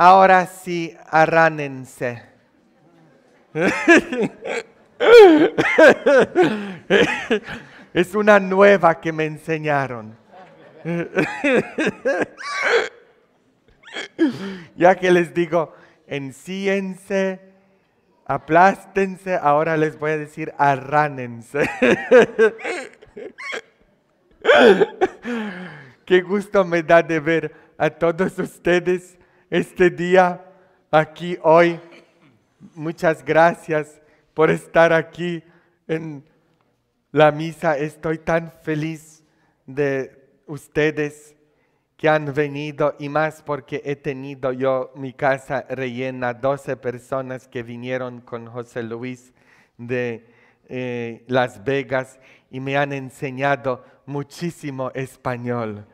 Ahora sí, arránense. Es una nueva que me enseñaron. Ya que les digo, encíense, aplástense, ahora les voy a decir arránense. Qué gusto me da de ver a todos ustedes este día aquí hoy. Muchas gracias por estar aquí en la misa. Estoy tan feliz de ustedes que han venido y más porque he tenido yo mi casa rellena, 12 personas que vinieron con José Luis de eh, Las Vegas y me han enseñado muchísimo español.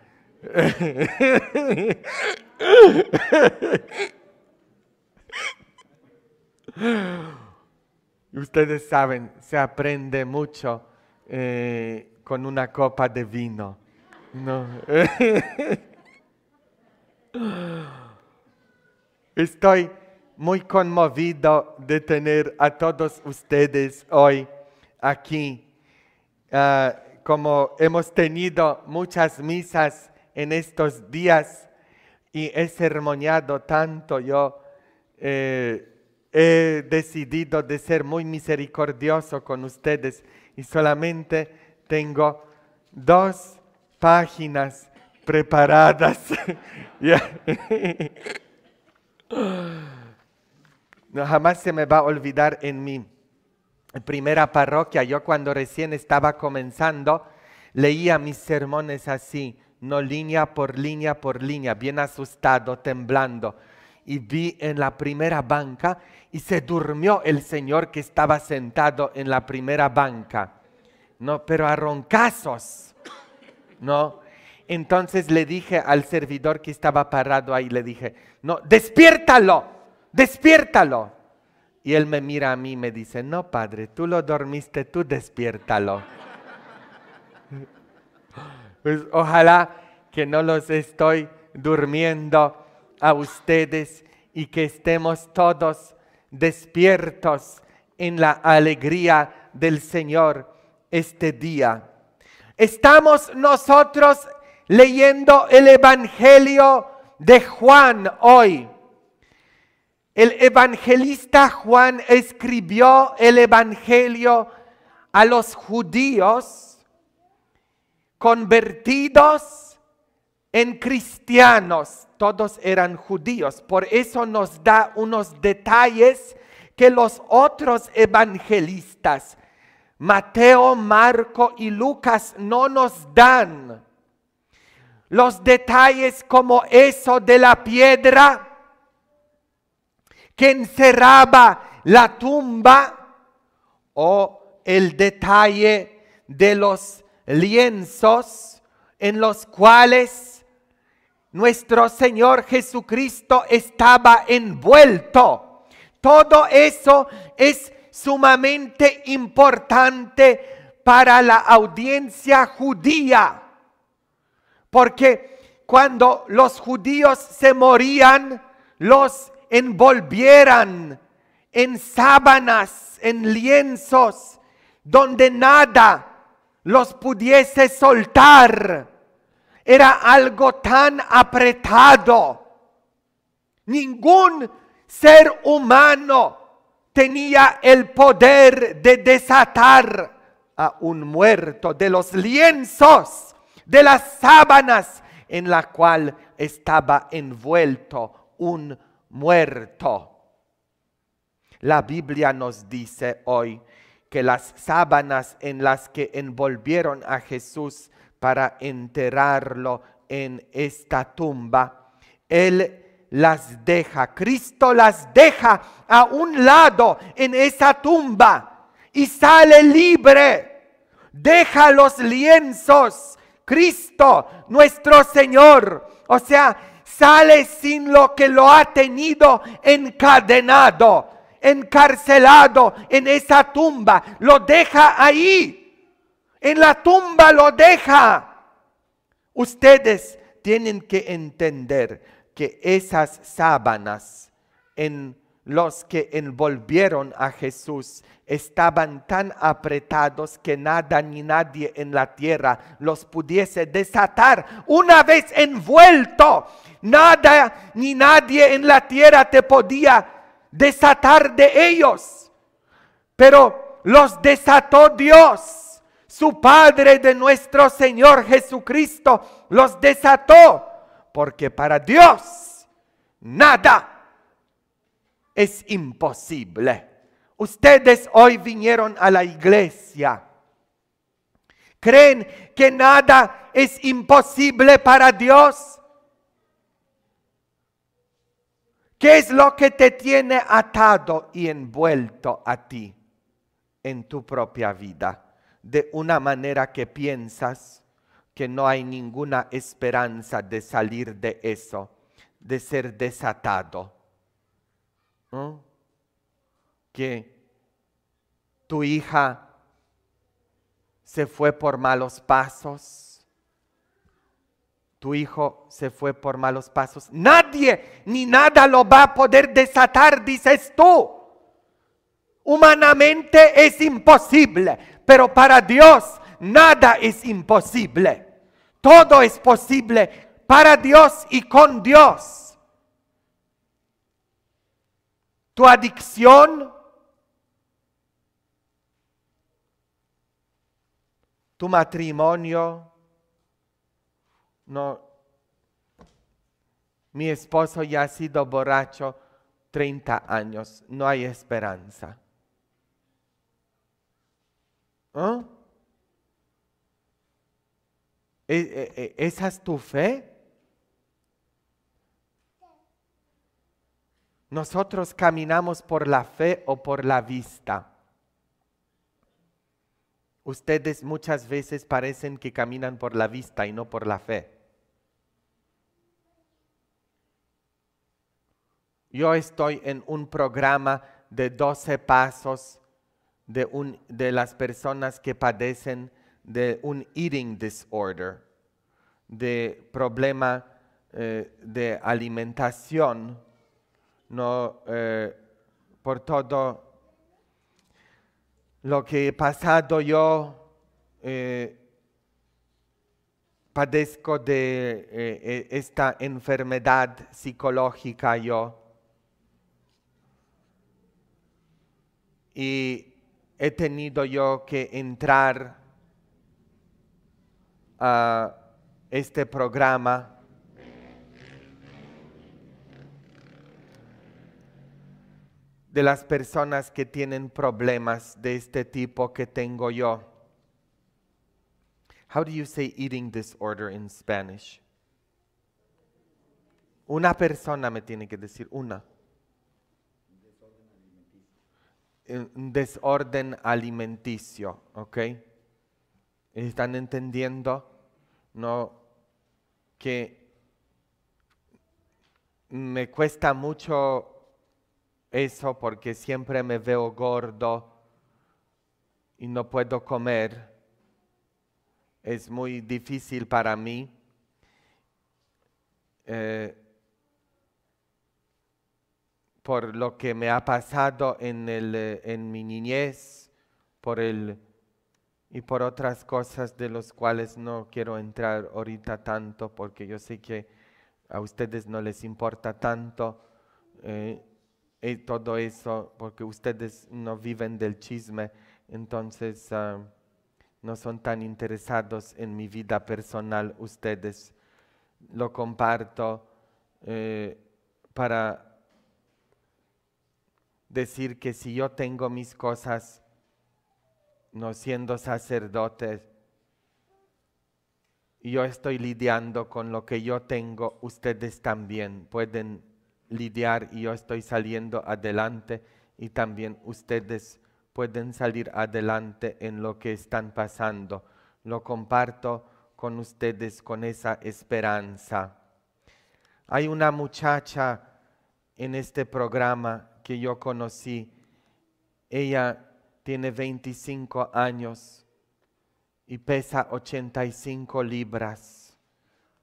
Ustedes saben, se aprende mucho eh, con una copa de vino. Estoy muy conmovido de tener a todos ustedes hoy aquí. Ah, como hemos tenido muchas misas en estos días, y he sermoneado tanto, yo eh, he decidido de ser muy misericordioso con ustedes y solamente tengo dos páginas preparadas. no, jamás se me va a olvidar en mi primera parroquia, yo cuando recién estaba comenzando, leía mis sermones así no línea por línea por línea, bien asustado, temblando. Y vi en la primera banca y se durmió el señor que estaba sentado en la primera banca. No, pero a roncazos. No. Entonces le dije al servidor que estaba parado ahí, le dije, no, despiértalo, despiértalo. Y él me mira a mí y me dice, no, padre, tú lo dormiste, tú despiértalo. Pues ojalá que no los estoy durmiendo a ustedes y que estemos todos despiertos en la alegría del Señor este día. Estamos nosotros leyendo el Evangelio de Juan hoy. El evangelista Juan escribió el Evangelio a los judíos convertidos en cristianos, todos eran judíos. Por eso nos da unos detalles que los otros evangelistas, Mateo, Marco y Lucas, no nos dan. Los detalles como eso de la piedra que encerraba la tumba o el detalle de los lienzos en los cuales nuestro Señor Jesucristo estaba envuelto. Todo eso es sumamente importante para la audiencia judía, porque cuando los judíos se morían, los envolvieran en sábanas, en lienzos, donde nada los pudiese soltar. Era algo tan apretado. Ningún ser humano tenía el poder de desatar a un muerto de los lienzos, de las sábanas en la cual estaba envuelto un muerto. La Biblia nos dice hoy, las sábanas en las que envolvieron a Jesús para enterrarlo en esta tumba, Él las deja, Cristo las deja a un lado en esa tumba y sale libre. Deja los lienzos, Cristo, nuestro Señor. O sea, sale sin lo que lo ha tenido encadenado encarcelado en esa tumba. Lo deja ahí. En la tumba lo deja. Ustedes tienen que entender que esas sábanas en los que envolvieron a Jesús estaban tan apretados que nada ni nadie en la tierra los pudiese desatar. Una vez envuelto, nada ni nadie en la tierra te podía desatar de ellos. Pero los desató Dios, su Padre de nuestro Señor Jesucristo, los desató, porque para Dios nada es imposible. Ustedes hoy vinieron a la iglesia. ¿Creen que nada es imposible para Dios? ¿Qué es lo que te tiene atado y envuelto a ti en tu propia vida? De una manera que piensas que no hay ninguna esperanza de salir de eso, de ser desatado. ¿Mm? Que tu hija se fue por malos pasos tu hijo se fue por malos pasos. Nadie ni nada lo va a poder desatar, dices tú. Humanamente es imposible, pero para Dios nada es imposible. Todo es posible para Dios y con Dios. Tu adicción, tu matrimonio, no, mi esposo ya ha sido borracho 30 años, no hay esperanza. ¿Ah? ¿E, e, e, ¿Esa es tu fe? Nosotros caminamos por la fe o por la vista. Ustedes muchas veces parecen que caminan por la vista y no por la fe. Yo estoy en un programa de 12 pasos de, las personas que padecen de un eating disorder, de problema eh, de alimentación, eh, por todo lo que he pasado yo eh, padezco de esta enfermedad psicológica yo y he tenido yo que entrar a este programa de las personas que tienen problemas de este tipo que tengo yo. How do you say eating disorder in Spanish? Una persona me tiene que decir una. un desorden alimenticio, ¿ok? ¿Están entendiendo? No, que me cuesta mucho eso porque siempre me veo gordo y no puedo comer. Es muy difícil para mí. Eh, por lo que me ha pasado en, el, eh, en mi niñez, por el y por otras cosas de las cuales no quiero entrar ahorita tanto, porque yo sé que a ustedes no les importa tanto eh, todo eso, porque ustedes no viven del chisme, entonces ah, no son tan interesados en mi vida personal ustedes. Lo comparto eh, para decir que si yo tengo mis cosas, no siendo sacerdote, yo estoy lidiando con lo que yo tengo, ustedes también pueden lidiar y yo estoy saliendo adelante y también ustedes pueden salir adelante en lo que están pasando. Lo comparto con ustedes con esa esperanza. Hay una muchacha en este programa que yo conocí, ella tiene 25 años y pesa 85 libras.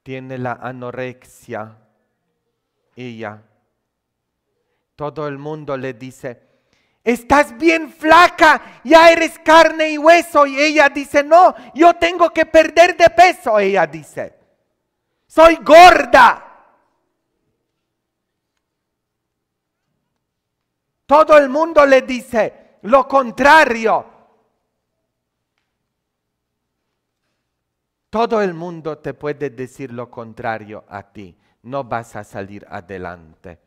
Tiene la anorexia. Ella. Todo el mundo le dice, estás bien flaca, ya eres carne y hueso. Y ella dice, no, yo tengo que perder de peso, ella dice. Soy gorda. Todo el mundo le dice lo contrario. Todo el mundo te puede decir lo contrario a ti. No vas a salir adelante.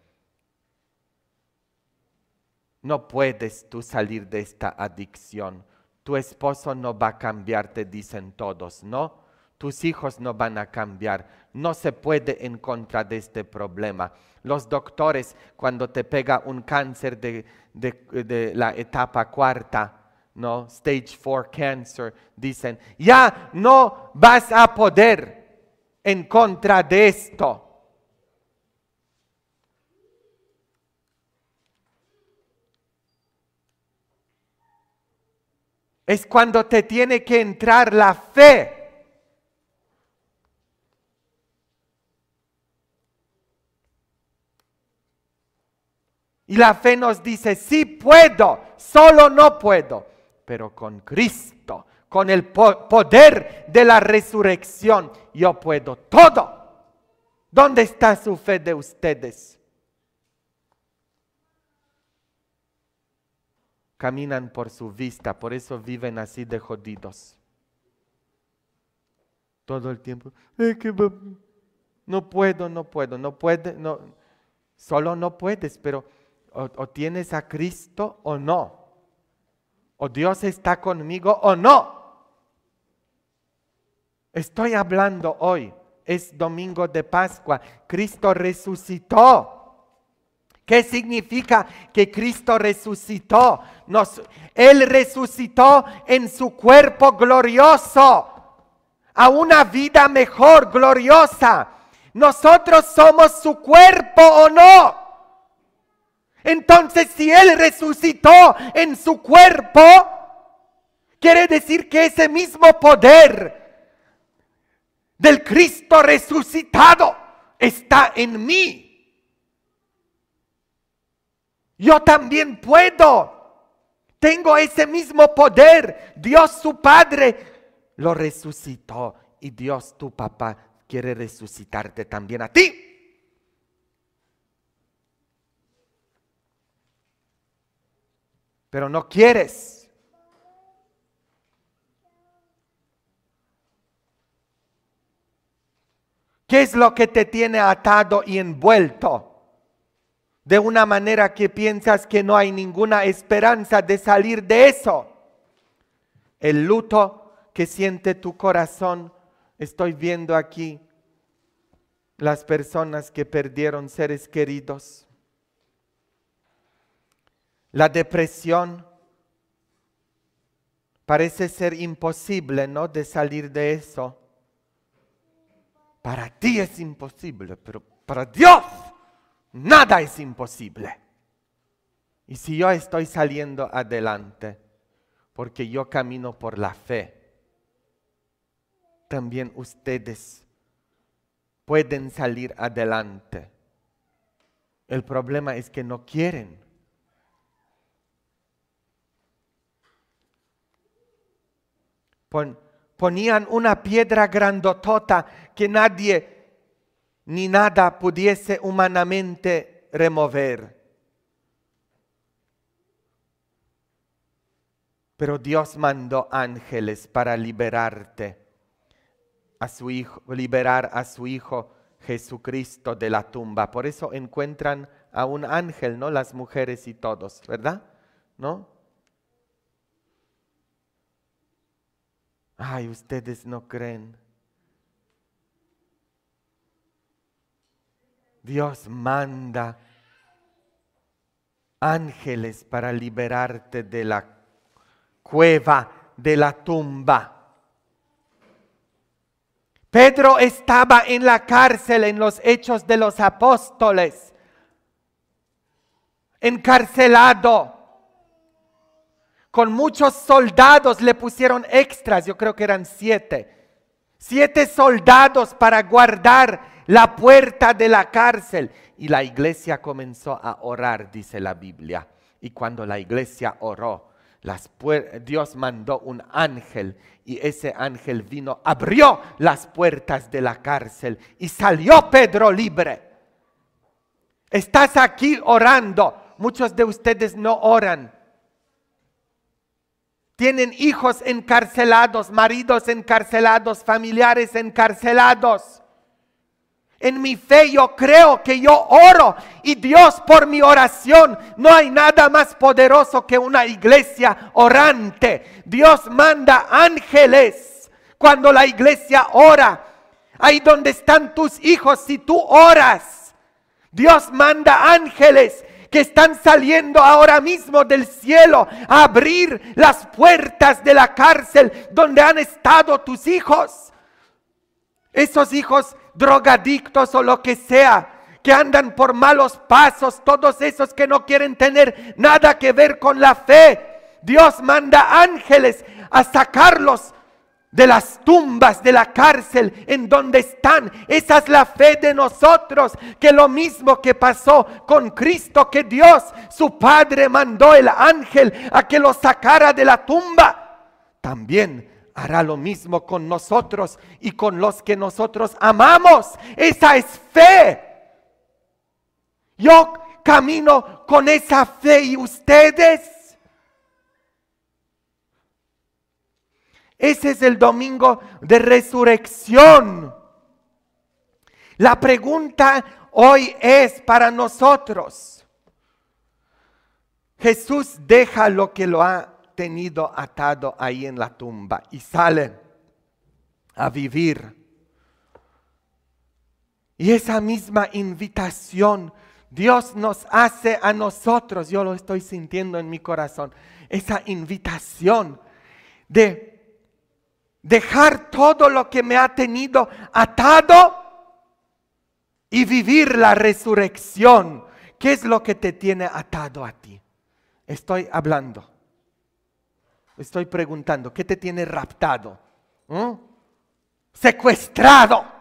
No puedes tú salir de esta adicción. Tu esposo no va a cambiarte, dicen todos, ¿no? tus hijos no van a cambiar. No se puede en contra de este problema. Los doctores, cuando te pega un cáncer de, la etapa cuarta, ¿no? Stage 4 cancer, dicen, ya no vas a poder en contra de esto. Es cuando te tiene que entrar la fe Y la fe nos dice, sí puedo, solo no puedo, pero con Cristo, con el poder de la resurrección, yo puedo todo. ¿Dónde está su fe de ustedes? Caminan por su vista, por eso viven así de jodidos. Todo el tiempo, no puedo, no puedo, no puede no, solo no puedes, pero o, tienes a Cristo o no. O Dios está conmigo o no. Estoy hablando hoy. Es domingo de Pascua. Cristo resucitó. ¿Qué significa que Cristo resucitó? él resucitó en su cuerpo glorioso, a una vida mejor, gloriosa. Nosotros somos su cuerpo o no. Entonces, si Él resucitó en su cuerpo, quiere decir que ese mismo poder del Cristo resucitado está en mí. Yo también puedo. Tengo ese mismo poder. Dios su Padre lo resucitó y Dios tu papá quiere resucitarte también a ti. pero no quieres. ¿Qué es lo que te tiene atado y envuelto? De una manera que piensas que no hay ninguna esperanza de salir de eso. El luto que siente tu corazón, estoy viendo aquí las personas que perdieron seres queridos la depresión. Parece ser imposible, ¿no? De salir de eso. Para ti es imposible, pero para Dios nada es imposible. Y si yo estoy saliendo adelante, porque yo camino por la fe, también ustedes pueden salir adelante. El problema es que no quieren. ponían una piedra grandotota que nadie ni nada pudiese humanamente remover. Pero Dios mandó ángeles para liberarte, a su hijo, liberar a su hijo Jesucristo de la tumba. Por eso encuentran a un ángel, ¿no? Las mujeres y todos, ¿verdad? ¿No? Ay, ustedes no creen. Dios manda ángeles para liberarte de la cueva, de la tumba. Pedro estaba en la cárcel en los hechos de los apóstoles, encarcelado con muchos soldados le pusieron extras, yo creo que eran siete. Siete soldados para guardar la puerta de la cárcel. Y la iglesia comenzó a orar, dice la Biblia. Y cuando la iglesia oró, Dios mandó un ángel y ese ángel vino, abrió las puertas de la cárcel y salió Pedro libre. Estás aquí orando. Muchos de ustedes no oran tienen hijos encarcelados, maridos encarcelados, familiares encarcelados. En mi fe yo creo que yo oro y Dios por mi oración. No hay nada más poderoso que una iglesia orante. Dios manda ángeles cuando la iglesia ora. Ahí donde están tus hijos, si tú oras, Dios manda ángeles que están saliendo ahora mismo del cielo a abrir las puertas de la cárcel donde han estado tus hijos. Esos hijos drogadictos o lo que sea, que andan por malos pasos, todos esos que no quieren tener nada que ver con la fe. Dios manda ángeles a sacarlos de las tumbas, de la cárcel en donde están. Esa es la fe de nosotros, que lo mismo que pasó con Cristo, que Dios, su Padre, mandó el ángel a que lo sacara de la tumba, también hará lo mismo con nosotros y con los que nosotros amamos. Esa es fe. Yo camino con esa fe y ustedes Ese es el domingo de resurrección. La pregunta hoy es para nosotros. Jesús deja lo que lo ha tenido atado ahí en la tumba y sale a vivir. Y esa misma invitación Dios nos hace a nosotros, yo lo estoy sintiendo en mi corazón, esa invitación de dejar todo lo que me ha tenido atado y vivir la resurrección. ¿Qué es lo que te tiene atado a ti? Estoy hablando. Estoy preguntando, ¿qué te tiene raptado? ¿Mm? Secuestrado.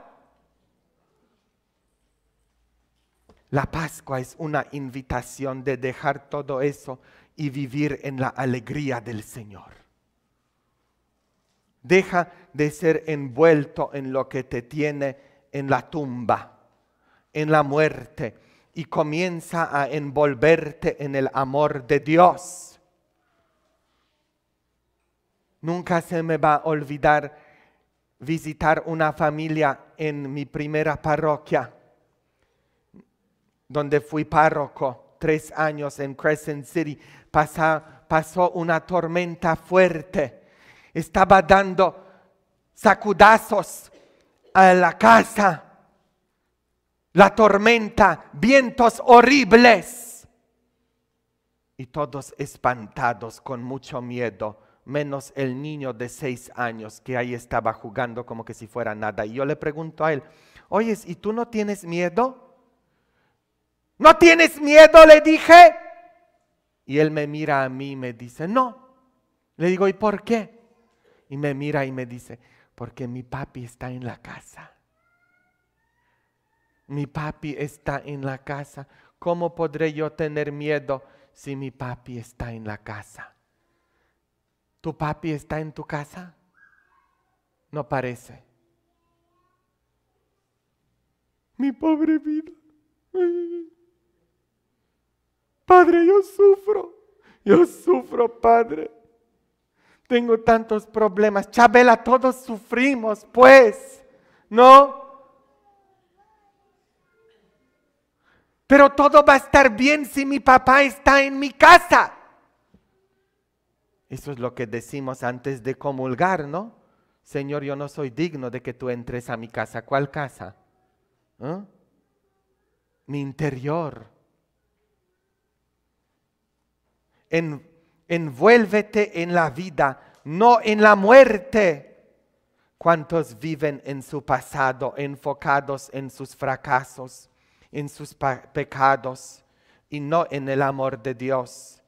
La Pascua es una invitación de dejar todo eso y vivir en la alegría del Señor. Deja de ser envuelto en lo que te tiene en la tumba, en la muerte, y comienza a envolverte en el amor de Dios. Nunca se me va a olvidar visitar una familia en mi primera parroquia, donde fui párroco tres años en Crescent City. pasó una tormenta fuerte estaba dando sacudazos a la casa, la tormenta, vientos horribles. Y todos espantados con mucho miedo, menos el niño de seis años que ahí estaba jugando como que si fuera nada. Y yo le pregunto a él, oyes, ¿y tú no tienes miedo? ¿No tienes miedo? Le dije. Y él me mira a mí y me dice, no. Le digo, ¿y por qué? Y me mira y me dice, porque mi papi está en la casa. Mi papi está en la casa. ¿Cómo podré yo tener miedo si mi papi está en la casa? ¿Tu papi está en tu casa? No parece. Mi pobre vida. Padre, yo sufro. Yo sufro, Padre. Tengo tantos problemas. Chabela, todos sufrimos, pues. ¿No? Pero todo va a estar bien si mi papá está en mi casa. Eso es lo que decimos antes de comulgar, ¿no? Señor, yo no soy digno de que tú entres a mi casa. ¿Cuál casa? ¿Ah? Mi interior. En envuélvete en la vida, no en la muerte. cuantos viven en su pasado, enfocados en sus fracasos, en sus pecados y no en el amor de Dios?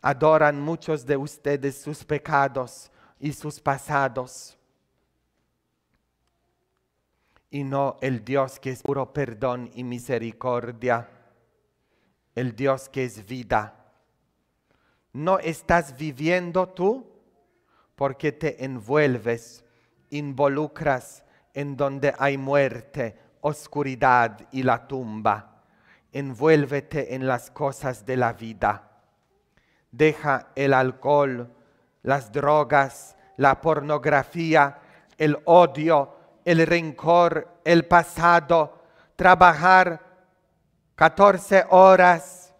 Adoran muchos de ustedes sus pecados y sus pasados y no el Dios que es puro perdón y misericordia, el Dios que es vida no estás viviendo tú porque te envuelves, involucras en donde hay muerte, oscuridad y la tumba. Envuélvete en las cosas de la vida. Deja el alcohol, las drogas, la pornografía, el odio, el rencor, el pasado, trabajar 14 horas,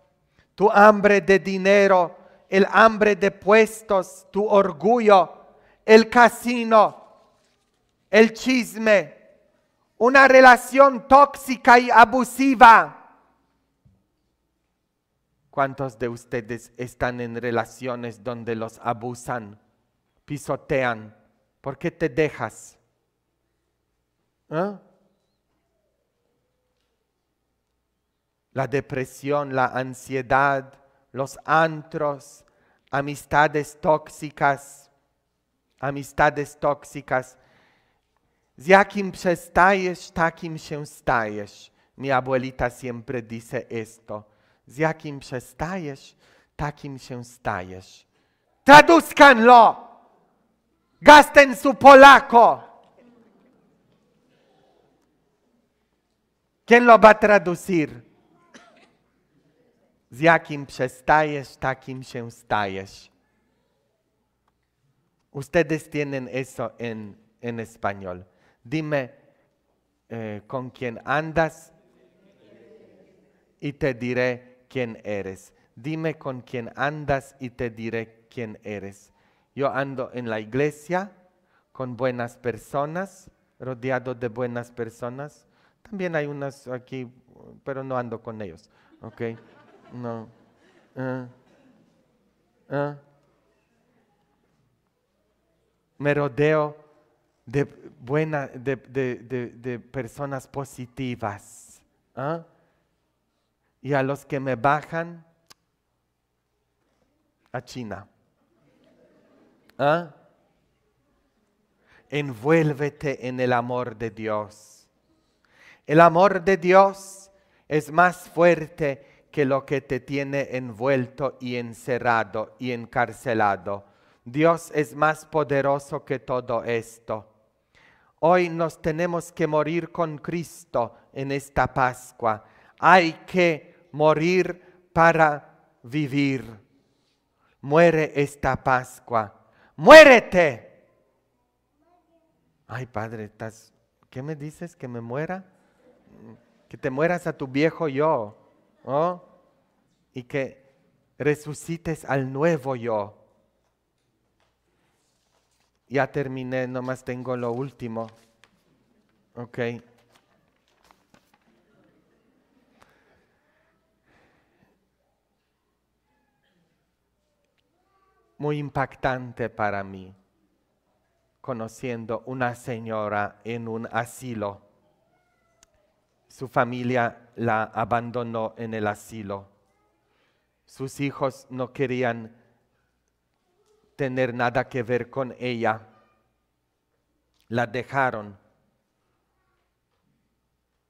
tu hambre de dinero, el hambre de puestos, tu orgullo, el casino, el chisme, una relación tóxica y abusiva. ¿Cuántos de ustedes están en relaciones donde los abusan, pisotean? ¿Por qué te dejas? ¿Ah? La depresión, la ansiedad, los antros, amistades tóxicas, amistades tóxicas. Z jakim przestajesz, takim się stajesz. Mi abuelita siempre dice esto. Z jakim przestajesz, takim się stajesz. Traduzcanlo! Gasten su polaco! ¿Quién lo va a traducir? Ustedes tienen eso en, español. Dime eh, con quién andas y te diré quién eres. Dime con quién andas y te diré quién eres. Yo ando en la iglesia con buenas personas, rodeado de buenas personas. También hay unas aquí, pero no ando con ellos. ok no. Ah. Ah. Me rodeo de, buena, de, personas positivas. Ah. Y a los que me bajan, a China. Envuélvete en el amor de Dios. El amor de Dios es más fuerte que lo que te tiene envuelto y encerrado y encarcelado. Dios es más poderoso que todo esto. Hoy nos tenemos que morir con Cristo en esta Pascua. Hay que morir para vivir. Muere esta Pascua. Muérete. Ay, padre, ¿qué me dices? ¿Que me muera? Que te mueras a tu viejo yo. ¿Ah? y que resucites al nuevo yo. Ya terminé, nomás tengo lo último. Ok. Muy impactante para mí, conociendo una señora en un asilo. Su familia la abandonó en el asilo. Sus hijos no querían tener nada que ver con ella. La dejaron.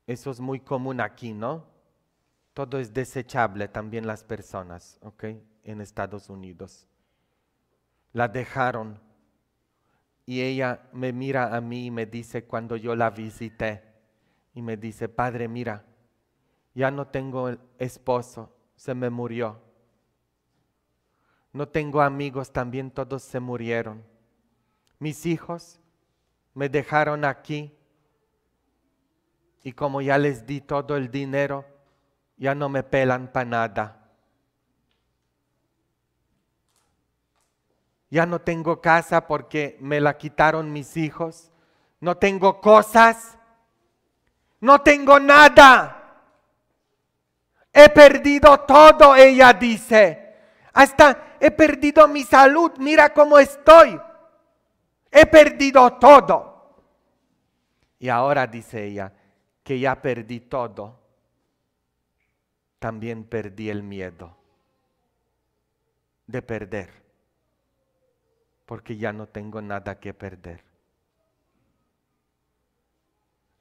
Eso es muy común aquí, ¿no? Todo es desechable, también las personas, ¿ok? En Estados Unidos. La dejaron. Y ella me mira a mí y me dice cuando yo la visité, y me dice, padre, mira, ya no tengo esposo, se me murió. No tengo amigos, también todos se murieron. Mis hijos me dejaron aquí y como ya les di todo el dinero, ya no me pelan para nada. Ya no tengo casa porque me la quitaron mis hijos. No tengo cosas. No tengo nada. He perdido todo, ella dice. Hasta he perdido mi salud, mira cómo estoy. He perdido todo. Y ahora dice ella que ya perdí todo. También perdí el miedo de perder, porque ya no tengo nada que perder.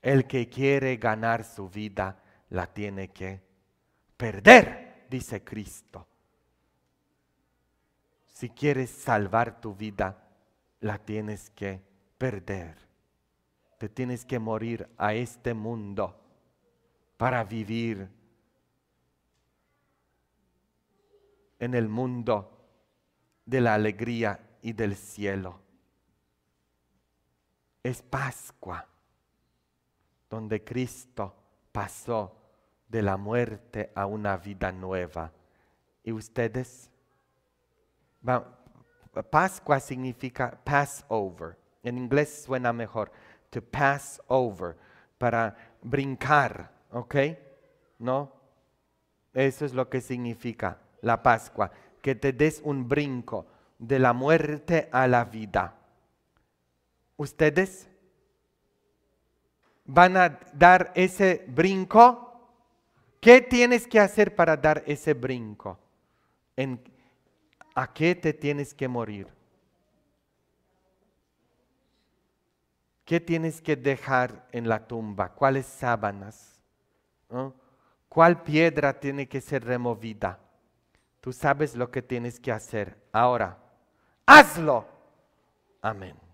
El que quiere ganar su vida, la tiene que perder, dice Cristo. Si quieres salvar tu vida, la tienes que perder. Te tienes que morir a este mundo para vivir en el mundo de la alegría y del cielo. Es Pascua, donde Cristo pasó de la muerte a una vida nueva. ¿Y ustedes? Pascua significa Passover. En inglés suena mejor. To pass over. Para brincar. ¿Ok? ¿No? Eso es lo que significa la Pascua. Que te des un brinco de la muerte a la vida. ¿Ustedes van a dar ese brinco? ¿Qué tienes que hacer para dar ese brinco? ¿A qué te tienes que morir? ¿Qué tienes que dejar en la tumba? ¿Cuáles sábanas? ¿Cuál piedra tiene que ser removida? Tú sabes lo que tienes que hacer. Ahora, hazlo. Amén.